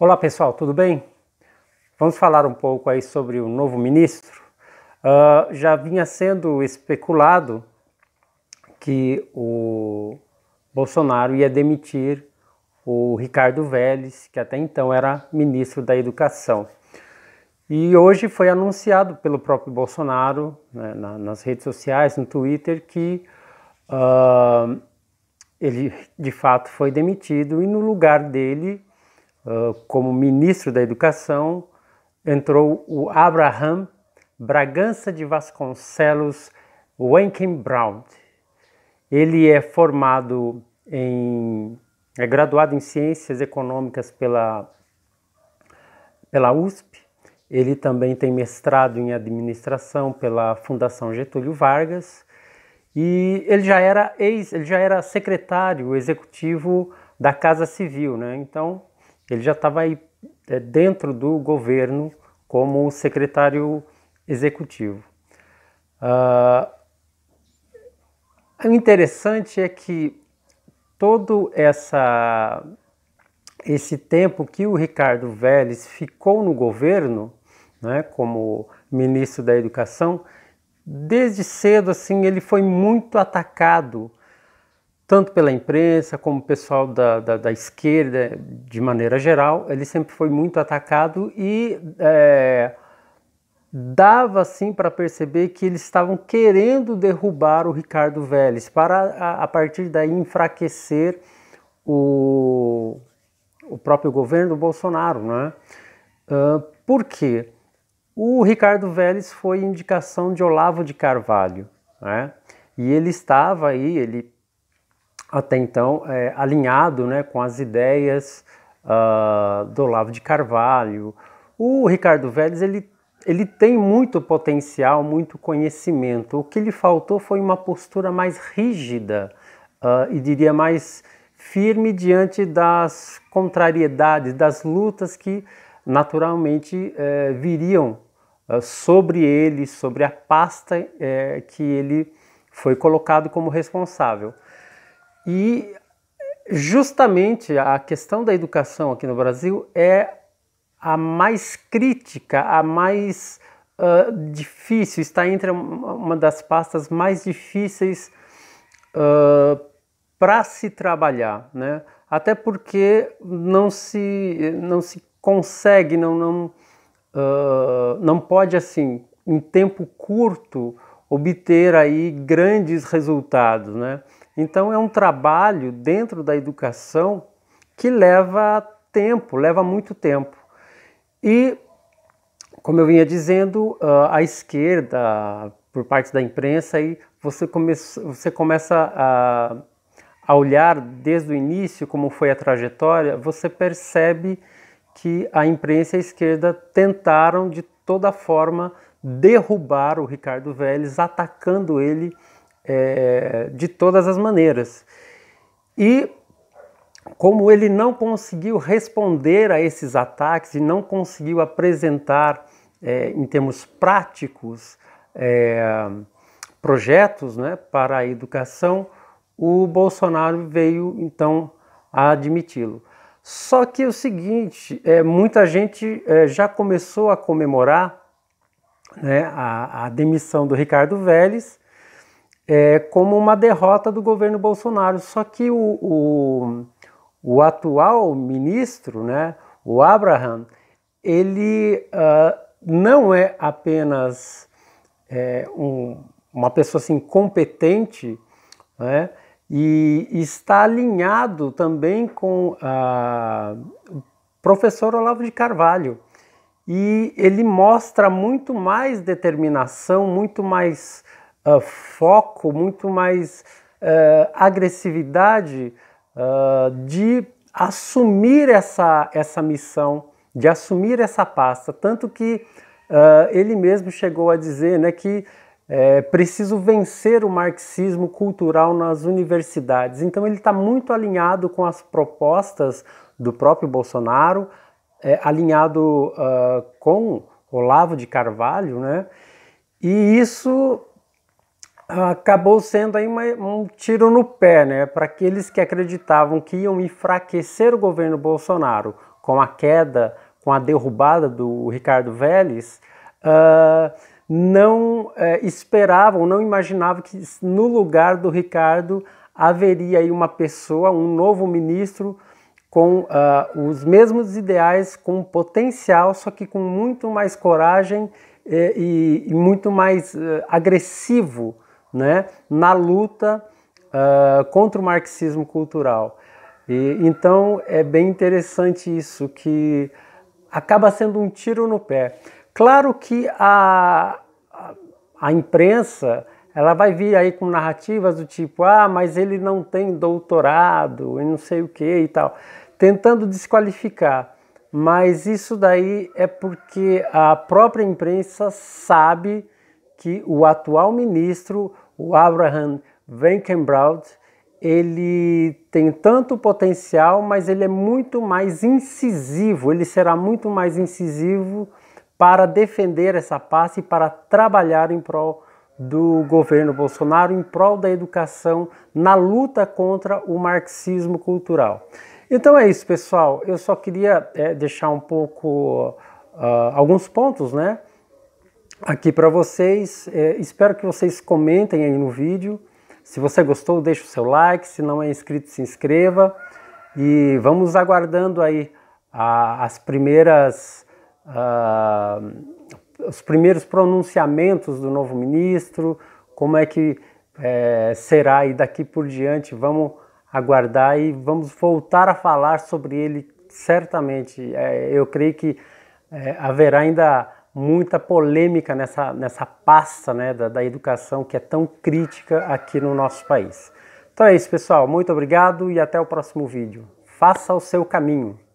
Olá pessoal, tudo bem? Vamos falar um pouco aí sobre o novo ministro. Uh, já vinha sendo especulado que o Bolsonaro ia demitir o Ricardo Vélez, que até então era ministro da Educação. E hoje foi anunciado pelo próprio Bolsonaro, né, na, nas redes sociais, no Twitter, que uh, ele de fato foi demitido e no lugar dele ah, como ministro da Educação, entrou o Abraham Bragança de Vasconcelos Brown Ele é formado em é graduado em Ciências Econômicas pela pela USP. Ele também tem mestrado em administração pela Fundação Getúlio Vargas e ele já era ex, ele já era secretário executivo da Casa Civil, né? Então, ele já estava aí é, dentro do governo como secretário executivo. Ah, o interessante é que todo essa, esse tempo que o Ricardo Vélez ficou no governo, né, como ministro da Educação, desde cedo assim ele foi muito atacado tanto pela imprensa como o pessoal da, da, da, esquerda, de maneira geral, ele sempre foi muito atacado e é, dava assim para perceber que eles estavam querendo derrubar o Ricardo Vélez para a, a partir daí enfraquecer o, o próprio governo do Bolsonaro, né? Uh, por quê? O Ricardo Vélez foi indicação de Olavo de Carvalho, né? E ele estava aí, ele até então é, alinhado né, com as ideias uh, do Olavo de Carvalho. O Ricardo Vélez ele, ele tem muito potencial, muito conhecimento. O que lhe faltou foi uma postura mais rígida uh, e diria mais firme diante das contrariedades, das lutas que naturalmente eh, viriam ah, sobre ele, sobre a pasta eh, que ele foi colocado como responsável. E justamente a questão da educação aqui no Brasil é a mais crítica, a mais uh, difícil, está entre uma das pastas mais difíceis uh, para se trabalhar, né? até porque não se, não se consegue, não, não, uh, não pode assim, em tempo curto, obter aí grandes resultados. Né? Então é um trabalho dentro da educação que leva tempo, leva muito tempo. E, como eu vinha dizendo, a ah, esquerda, por parte da imprensa, aí você, come, você começa a, a olhar desde o início como foi a trajetória, você percebe que a imprensa e a esquerda tentaram de toda forma derrubar o Ricardo Vélez, atacando ele é, de todas as maneiras. E como ele não conseguiu responder a esses ataques e não conseguiu apresentar, é, em termos práticos, é, projetos né, para a educação, o Bolsonaro veio então a admiti-lo. Só que é o seguinte, é, muita gente é, já começou a comemorar né, a, a, demissão do Ricardo Vélez é, como uma derrota do governo Bolsonaro. Só que o, o, o atual ministro, né, o Abraham, ele uh, não é apenas é, um, uma pessoa assim, competente, né, e está alinhado também com o professor Olavo de Carvalho. E ele mostra muito mais determinação, muito mais ah, foco, muito mais uh, agressividade uh, de assumir essa, essa missão, de assumir essa pasta. Tanto que ele mesmo chegou a dizer né, que é preciso vencer o marxismo cultural nas universidades. Então ele está muito alinhado com as propostas do próprio Bolsonaro, é, alinhado uh, com Olavo de Carvalho, né? E isso acabou sendo aí uma, um tiro no pé, né, para aqueles que acreditavam que iam enfraquecer o governo Bolsonaro com a queda, com a derrubada do Ricardo Vélez, uh, não uh, esperavam, não imaginavam que no lugar do Ricardo haveria aí uma pessoa, um novo ministro com uh, os mesmos ideais, com potencial, só que com muito mais coragem eh, e, e muito mais eh, agressivo né, na luta uh, contra o marxismo cultural. E, então é bem interessante isso, que acaba sendo um tiro no pé. Claro que a, a, a imprensa ela vai vir aí com narrativas do tipo, ah, mas ele não tem doutorado e não sei o que e tal, tentando desqualificar. Mas isso daí é porque a própria imprensa sabe que o atual ministro o Abraham Weissenbraut, ele tem tanto potencial, mas ele é muito mais incisivo, ele será muito mais incisivo para defender essa paz e para trabalhar em prol do governo Bolsonaro, em prol da educação, na luta contra o marxismo cultural. Então é isso, pessoal. Eu só queria é, deixar um pouco uh, alguns pontos, né? aqui para vocês. É, espero que vocês comentem aí no vídeo. Se você gostou, deixe o seu like. Se não é inscrito, se inscreva. E vamos aguardando aí a, as primeiras, uh, os primeiros pronunciamentos do novo ministro, como é que é, será e daqui por diante vamos aguardar e vamos voltar a falar sobre ele certamente. É, eu creio que é, haverá ainda muita polêmica nessa, nessa pasta né, da, da educação que é tão crítica aqui no nosso país. Então é isso, pessoal. Muito obrigado e até o próximo vídeo. Faça o seu caminho.